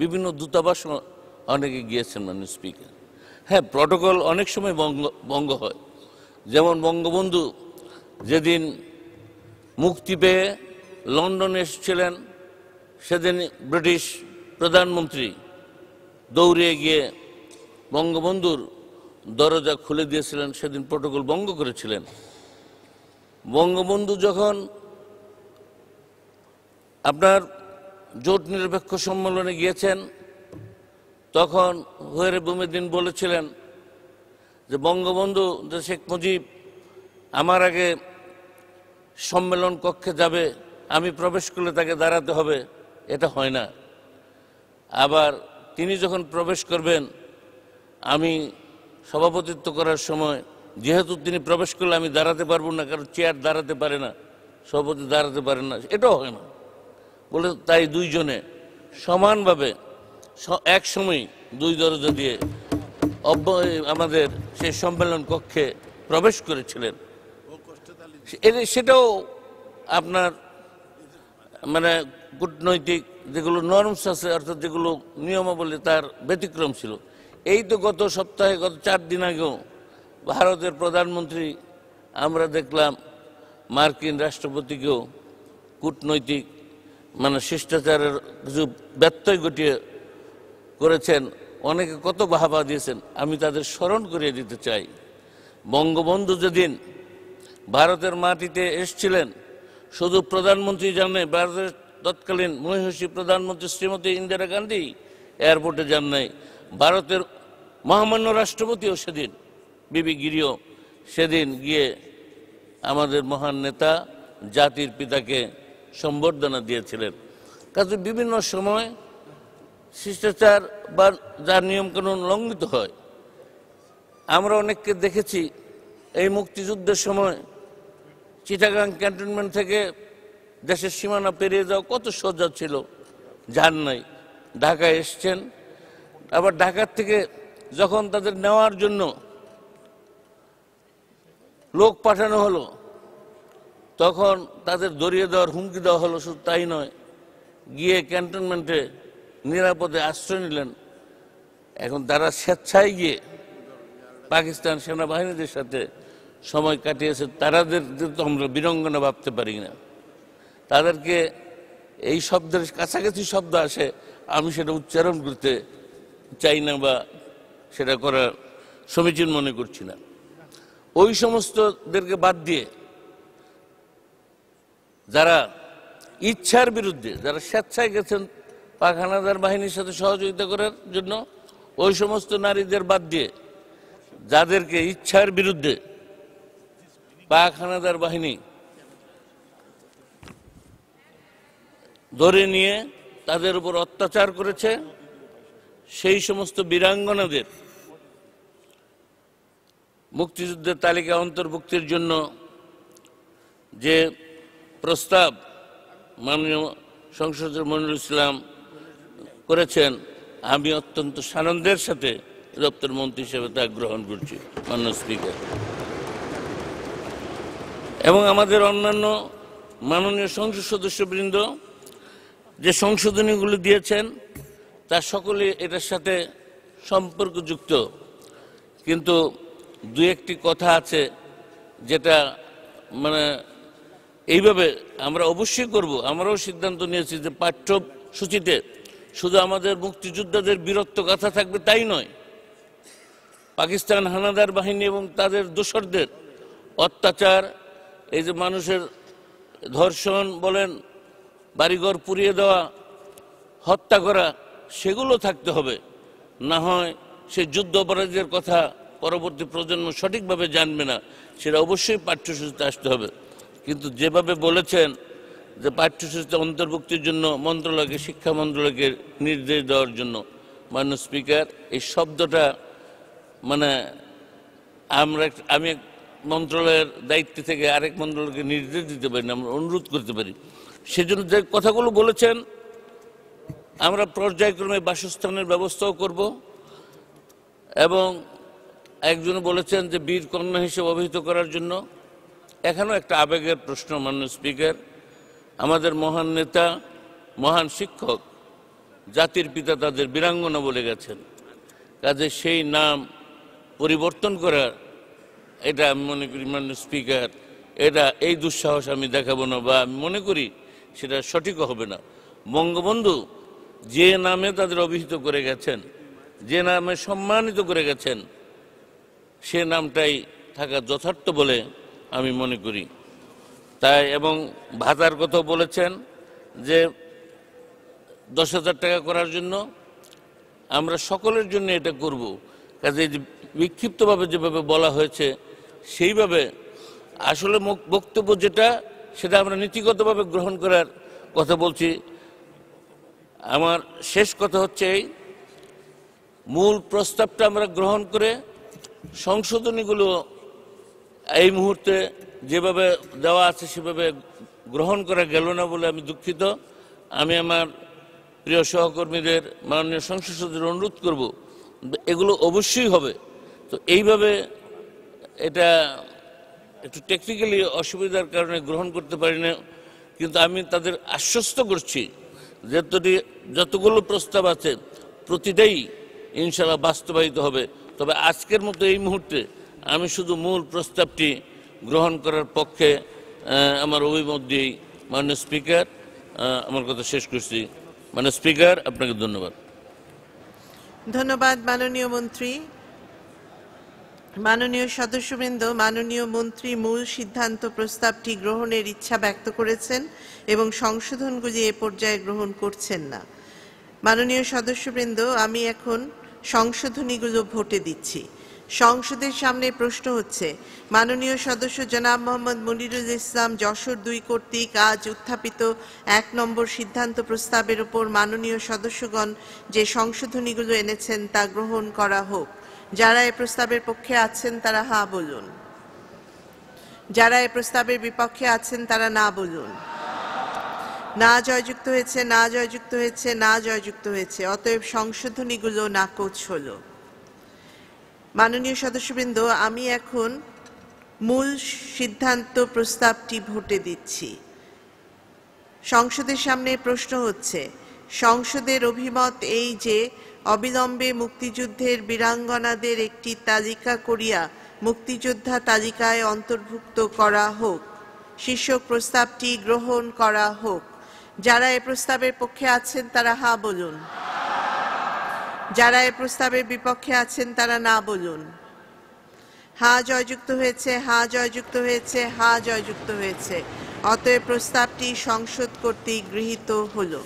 বিভিন্ন দূতাবাস অনেকে গিয়েছেন মানে স্পিকার হ্যাঁ প্রটোকল অনেক সময় বঙ্গ বঙ্গ হয় যেমন বঙ্গবন্ধু যেদিন মুক্তি পেয়ে লন্ডনে এসেছিলেন সেদিন ব্রিটিশ প্রধানমন্ত্রী দৌড়ে গিয়ে বঙ্গবন্ধুর দরজা খুলে দিয়েছিলেন সেদিন প্রটোকল বঙ্গ করেছিলেন বঙ্গবন্ধু যখন আপনার জোট নিরপেক্ষ সম্মেলনে গিয়েছেন তখন হুয়ের বুমেদিন বলেছিলেন যে বঙ্গবন্ধু যে শেখ মুজিব আমার আগে সম্মেলন কক্ষে যাবে আমি প্রবেশ করলে তাকে দাঁড়াতে হবে এটা হয় না আবার তিনি যখন প্রবেশ করবেন আমি সভাপতিত্ব করার সময় যেহেতু তিনি প্রবেশ করলে আমি দাঁড়াতে পারবো না কারণ চেয়ার দাঁড়াতে পারে না সভাপতি দাঁড়াতে পারে না এটাও হয় না বলে তাই দুইজনে সমানভাবে এক সময় দুই দরজা দিয়ে আমাদের সেই সম্মেলন কক্ষে প্রবেশ করেছিলেন সেটাও আপনার মানে কূটনৈতিক যেগুলো নরমস আছে অর্থাৎ যেগুলো নিয়মাবলী তার ব্যতিক্রম ছিল এই তো গত সপ্তাহে গত চার দিন আগেও ভারতের প্রধানমন্ত্রী আমরা দেখলাম মার্কিন রাষ্ট্রপতিকেও কূটনৈতিক মানে শিষ্টাচারের কিছু ব্যত্যয় ঘটিয়ে করেছেন অনেকে কত বাহাবা দিয়েছেন আমি তাদের স্মরণ করিয়ে দিতে চাই বঙ্গবন্ধু যেদিন ভারতের মাটিতে এসছিলেন শুধু প্রধানমন্ত্রী জানে ভারতের তৎকালীন মহিষী প্রধানমন্ত্রী শ্রীমতী ইন্দিরা গান্ধী এয়ারপোর্টে যান নাই ভারতের মহামান্য রাষ্ট্রপতিও সেদিন বিবি গিরিও সেদিন গিয়ে আমাদের মহান নেতা জাতির পিতাকে সম্বর্ধনা দিয়েছিলেন কাজে বিভিন্ন সময় শিষ্টাচার বা যার নিয়মকানুন লঙ্ঘিত হয় আমরা অনেককে দেখেছি এই মুক্তিযুদ্ধের সময় চিটাগাং ক্যান্টনমেন্ট থেকে দেশের সীমানা পেরিয়ে যাওয়া কত সজ্জা ছিল যার নাই ঢাকায় এসছেন আবার ঢাকার থেকে যখন তাদের নেওয়ার জন্য লোক পাঠানো হলো তখন তাদের দড়িয়ে দেওয়ার হুমকি দেওয়া হলো শুধু তাই নয় গিয়ে ক্যান্টনমেন্টে নিরাপদে আশ্রয় নিলেন এখন তারা স্বেচ্ছায় গিয়ে পাকিস্তান সেনাবাহিনীদের সাথে সময় কাটিয়েছে তারাদের তো আমরা বিরঙ্গনা ভাবতে পারি না তাদেরকে এই শব্দের কাছাকাছি শব্দ আসে আমি সেটা উচ্চারণ করতে চাই না বা সেটা করা সমীচীন মনে করছি না ওই সমস্তদেরকে বাদ দিয়ে যারা ইচ্ছার বিরুদ্ধে যারা স্বেচ্ছায় গেছেন পাখানাদার বাহিনীর সাথে সহযোগিতা করার জন্য ওই সমস্ত নারীদের বাদ দিয়ে যাদেরকে ইচ্ছার বিরুদ্ধে পাখানাদার বাহিনী ধরে নিয়ে তাদের উপর অত্যাচার করেছে সেই সমস্ত বীরাঙ্গনাদের মুক্তিযুদ্ধের তালিকা অন্তর্ভুক্তির জন্য যে প্রস্তাব মাননীয় সংসদ মনিরুল ইসলাম করেছেন আমি অত্যন্ত সানন্দের সাথে দপ্তর মন্ত্রী হিসেবে তা গ্রহণ করছি মাননীয় স্পিকার এবং আমাদের অন্যান্য মাননীয় সংসদ সদস্যবৃন্দ যে সংশোধনীগুলো দিয়েছেন তা সকলে এটার সাথে সম্পর্কযুক্ত কিন্তু দু একটি কথা আছে যেটা মানে এইভাবে আমরা অবশ্যই করব আমরাও সিদ্ধান্ত নিয়েছি যে পাঠ্যসূচিতে শুধু আমাদের মুক্তিযোদ্ধাদের বীরত্ব কথা থাকবে তাই নয় পাকিস্তান হানাদার বাহিনী এবং তাদের দোসরদের অত্যাচার এই যে মানুষের ধর্ষণ বলেন বাড়িঘর পুড়িয়ে দেওয়া হত্যা করা সেগুলো থাকতে হবে না হয় সে যুদ্ধ অপরাধীদের কথা পরবর্তী প্রজন্ম সঠিকভাবে জানবে না সেটা অবশ্যই পাঠ্যসূচিতে আসতে হবে কিন্তু যেভাবে বলেছেন যে পাঠ্যসূচিতে অন্তর্ভুক্তির জন্য মন্ত্রণালয়কে শিক্ষা মন্ত্রণালয়কে নির্দেশ দেওয়ার জন্য মাননীয় স্পিকার এই শব্দটা মানে আমরা আমি এক মন্ত্রণালয়ের দায়িত্ব থেকে আরেক মন্ত্রণালয়কে নির্দেশ দিতে পারি না আমরা অনুরোধ করতে পারি সেজন্য যে কথাগুলো বলেছেন আমরা পর্যায়ক্রমে বাসস্থানের ব্যবস্থাও করব এবং একজন বলেছেন যে বীর কন্যা হিসেবে অভিহিত করার জন্য এখানেও একটা আবেগের প্রশ্ন মাননীয় স্পিকার আমাদের মহান নেতা মহান শিক্ষক জাতির পিতা তাদের বীরাঙ্গনা বলে গেছেন কাজে সেই নাম পরিবর্তন করার এটা আমি মনে করি মাননীয় স্পিকার এটা এই দুঃসাহস আমি দেখাবো না বা আমি মনে করি সেটা সঠিক হবে না বঙ্গবন্ধু যে নামে তাদের অভিহিত করে গেছেন যে নামে সম্মানিত করে গেছেন সে নামটাই থাকা যথার্থ বলে আমি মনে করি তাই এবং ভাতার কথা বলেছেন যে দশ হাজার টাকা করার জন্য আমরা সকলের জন্য এটা করব কাজে বিক্ষিপ্তভাবে যেভাবে বলা হয়েছে সেইভাবে আসলে বক্তব্য যেটা সেটা আমরা নীতিগতভাবে গ্রহণ করার কথা বলছি আমার শেষ কথা হচ্ছে এই মূল প্রস্তাবটা আমরা গ্রহণ করে সংশোধনীগুলো এই মুহূর্তে যেভাবে দেওয়া আছে সেভাবে গ্রহণ করা গেল না বলে আমি দুঃখিত আমি আমার প্রিয় সহকর্মীদের মাননীয় সংসদ সদস্যদের অনুরোধ করব এগুলো অবশ্যই হবে তো এইভাবে এটা একটু টেকনিক্যালি অসুবিধার কারণে গ্রহণ করতে পারি না কিন্তু আমি তাদের আশ্বস্ত করছি যেতটি যতগুলো প্রস্তাব আছে প্রতিটাই ইনশাল্লাহ বাস্তবায়িত হবে তবে আজকের মতো এই মুহূর্তে আমি শুধু মূল প্রস্তাবটি গ্রহণ করার পক্ষে আমার অভিমত দিয়েই মাননীয় স্পিকার আমার কথা শেষ করছি মানে স্পিকার আপনাকে ধন্যবাদ ধন্যবাদ মাননীয় মন্ত্রী মাননীয় সদস্যবৃন্দ মাননীয় মন্ত্রী মূল সিদ্ধান্ত প্রস্তাবটি গ্রহণের ইচ্ছা ব্যক্ত করেছেন এবং সংশোধনগুলি এ পর্যায়ে গ্রহণ করছেন না মাননীয় সদস্যবৃন্দ আমি এখন সংশোধনীগুলো ভোটে দিচ্ছি সংসদের সামনে প্রশ্ন হচ্ছে মাননীয় সদস্য জনাব মোহাম্মদ মনিরুল ইসলাম যশোর দুই কর্তৃক আজ উত্থাপিত এক নম্বর সিদ্ধান্ত প্রস্তাবের উপর মাননীয় সদস্যগণ যে সংশোধনীগুলো এনেছেন তা গ্রহণ করা হোক যারা এ প্রস্তাবের পক্ষে আছেন তারা হা বলুন যারা এ প্রস্তাবের বিপক্ষে আছেন তারা না বলুন না জয়যুক্ত হয়েছে না জয়যুক্ত হয়েছে না জয়যুক্ত হয়েছে অতএব সংশোধনীগুলো নাকচ হলো মাননীয় সদস্যবৃন্দ আমি এখন মূল সিদ্ধান্ত প্রস্তাবটি ভোটে দিচ্ছি সংসদের সামনে প্রশ্ন হচ্ছে সংসদের অভিমত এই যে অবিলম্বে মুক্তিযুদ্ধের বীরাঙ্গনাদের একটি তালিকা করিয়া মুক্তিযোদ্ধা তালিকায় অন্তর্ভুক্ত করা হোক শীর্ষক প্রস্তাবটি গ্রহণ করা হোক যারা এ প্রস্তাবের পক্ষে আছেন তারা হা বলুন যারা এ প্রস্তাবের বিপক্ষে আছেন তারা না বলুন হা জয়যুক্ত হয়েছে হা জয়যুক্ত হয়েছে হা জয়যুক্ত হয়েছে অতএব প্রস্তাবটি সংসদ কর্তৃক গৃহীত হলো